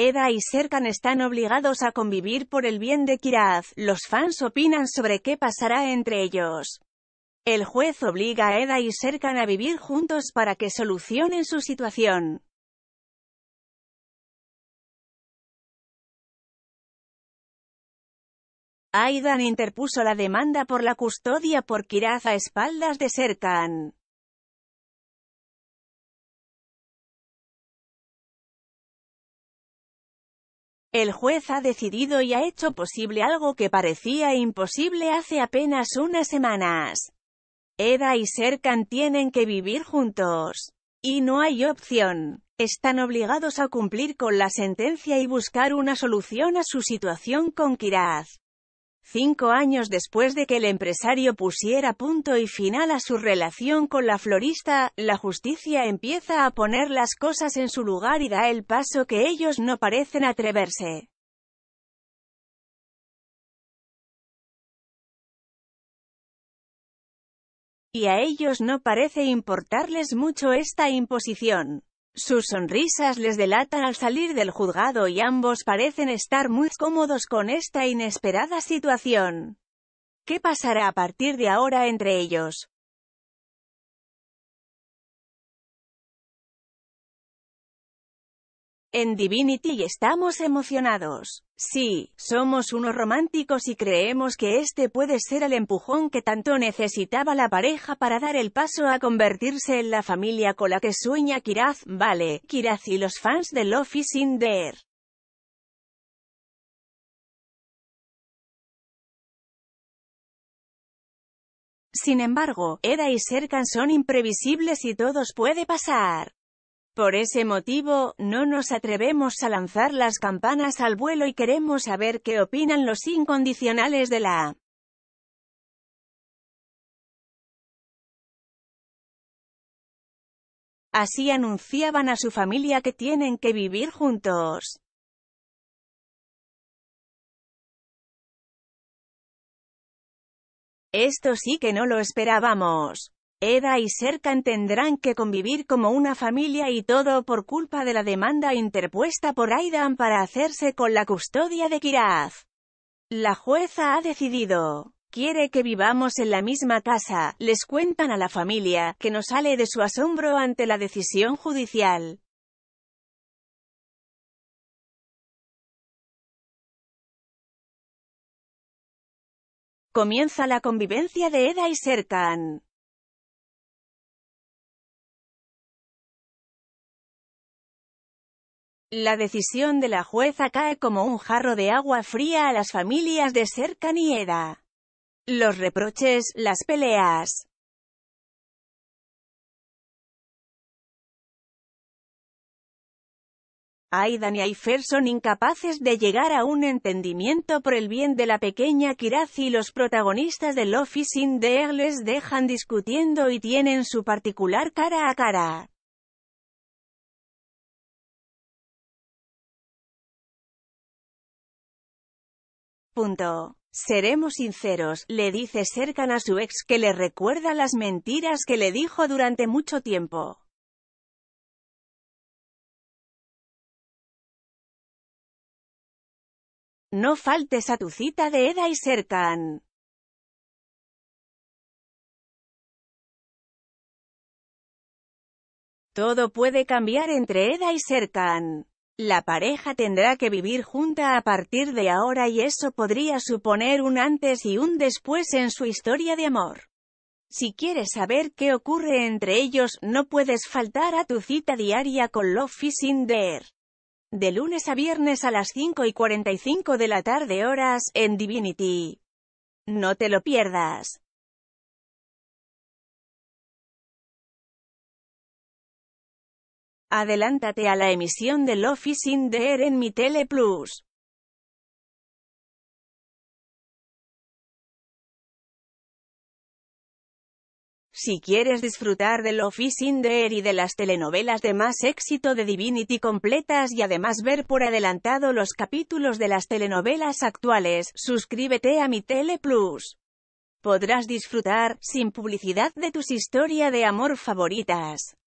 Eda y Serkan están obligados a convivir por el bien de Kiraz. Los fans opinan sobre qué pasará entre ellos. El juez obliga a Eda y Serkan a vivir juntos para que solucionen su situación. Aidan interpuso la demanda por la custodia por Kiraz a espaldas de Serkan. El juez ha decidido y ha hecho posible algo que parecía imposible hace apenas unas semanas. Eda y Serkan tienen que vivir juntos. Y no hay opción. Están obligados a cumplir con la sentencia y buscar una solución a su situación con Kiraz cinco años después de que el empresario pusiera punto y final a su relación con la florista, la justicia empieza a poner las cosas en su lugar y da el paso que ellos no parecen atreverse. Y a ellos no parece importarles mucho esta imposición. Sus sonrisas les delatan al salir del juzgado y ambos parecen estar muy cómodos con esta inesperada situación. ¿Qué pasará a partir de ahora entre ellos? En Divinity estamos emocionados. Sí, somos unos románticos y creemos que este puede ser el empujón que tanto necesitaba la pareja para dar el paso a convertirse en la familia con la que sueña Kiraz, vale, Kiraz y los fans de Love is in there. Sin embargo, Eda y Serkan son imprevisibles y todos puede pasar. Por ese motivo, no nos atrevemos a lanzar las campanas al vuelo y queremos saber qué opinan los incondicionales de la Así anunciaban a su familia que tienen que vivir juntos. Esto sí que no lo esperábamos. Eda y Serkan tendrán que convivir como una familia y todo por culpa de la demanda interpuesta por Aidan para hacerse con la custodia de Kiraz. La jueza ha decidido. Quiere que vivamos en la misma casa, les cuentan a la familia, que no sale de su asombro ante la decisión judicial. Comienza la convivencia de Eda y Serkan. La decisión de la jueza cae como un jarro de agua fría a las familias de Eda. Los reproches, las peleas. Aidan y Aifer son incapaces de llegar a un entendimiento por el bien de la pequeña Kiraz y los protagonistas del Office in the Air les dejan discutiendo y tienen su particular cara a cara. Seremos sinceros, le dice Serkan a su ex que le recuerda las mentiras que le dijo durante mucho tiempo. No faltes a tu cita de Eda y Serkan. Todo puede cambiar entre Eda y Serkan. La pareja tendrá que vivir junta a partir de ahora y eso podría suponer un antes y un después en su historia de amor. Si quieres saber qué ocurre entre ellos, no puedes faltar a tu cita diaria con Love is De lunes a viernes a las 5 y 45 de la tarde horas, en Divinity. No te lo pierdas. Adelántate a la emisión del Office in the en mi Tele Plus. Si quieres disfrutar del Office in the y de las telenovelas de más éxito de Divinity completas y además ver por adelantado los capítulos de las telenovelas actuales, suscríbete a mi Tele Plus. Podrás disfrutar, sin publicidad, de tus historias de amor favoritas.